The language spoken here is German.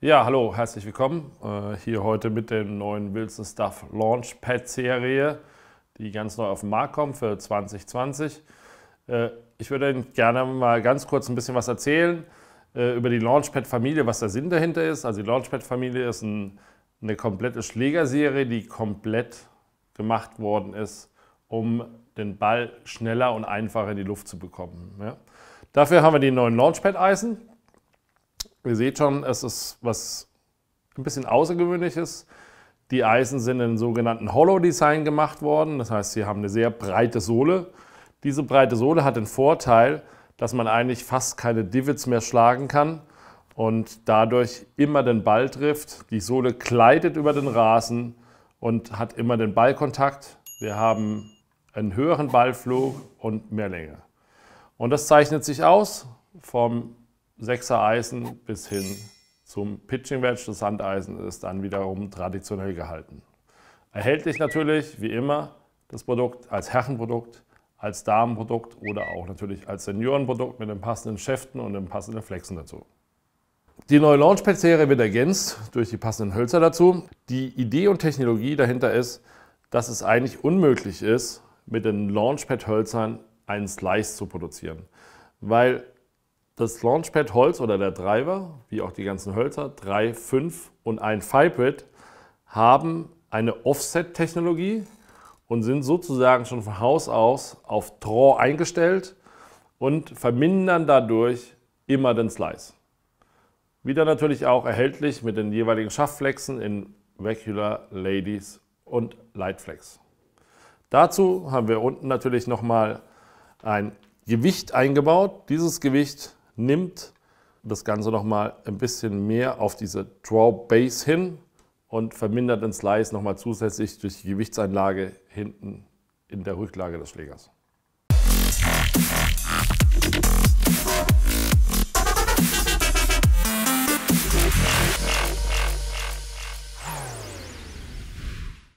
Ja, hallo, herzlich willkommen. Äh, hier heute mit der neuen Wilson Stuff Launchpad Serie, die ganz neu auf den Markt kommt für 2020. Äh, ich würde Ihnen gerne mal ganz kurz ein bisschen was erzählen äh, über die Launchpad Familie, was der Sinn dahinter ist. Also die Launchpad Familie ist ein, eine komplette Schlägerserie, die komplett gemacht worden ist, um den Ball schneller und einfacher in die Luft zu bekommen. Ja. Dafür haben wir die neuen Launchpad-Eisen. Ihr seht schon, es ist was ein bisschen Außergewöhnliches. Die Eisen sind in sogenannten Hollow-Design gemacht worden. Das heißt, sie haben eine sehr breite Sohle. Diese breite Sohle hat den Vorteil, dass man eigentlich fast keine Divots mehr schlagen kann und dadurch immer den Ball trifft. Die Sohle gleitet über den Rasen und hat immer den Ballkontakt. Wir haben einen höheren Ballflug und mehr Länge. Und das zeichnet sich aus vom Sechser Eisen bis hin zum Pitching Wedge. Das Sandeisen ist dann wiederum traditionell gehalten. Erhältlich natürlich, wie immer, das Produkt als Herrenprodukt, als Damenprodukt oder auch natürlich als Seniorenprodukt mit den passenden Schäften und den passenden Flexen dazu. Die neue Launchpad-Serie wird ergänzt durch die passenden Hölzer dazu. Die Idee und Technologie dahinter ist, dass es eigentlich unmöglich ist, mit den Launchpad-Hölzern einen Slice zu produzieren. Weil das Launchpad Holz oder der Driver, wie auch die ganzen Hölzer, 3, 5 und ein Fibrid, haben eine Offset-Technologie und sind sozusagen schon von Haus aus auf Draw eingestellt und vermindern dadurch immer den Slice. Wieder natürlich auch erhältlich mit den jeweiligen Schaffflexen in Vecular, Ladies und Lightflex. Dazu haben wir unten natürlich nochmal ein Gewicht eingebaut. Dieses Gewicht nimmt das Ganze nochmal ein bisschen mehr auf diese Draw Base hin und vermindert den Slice nochmal zusätzlich durch die Gewichtseinlage hinten in der Rücklage des Schlägers.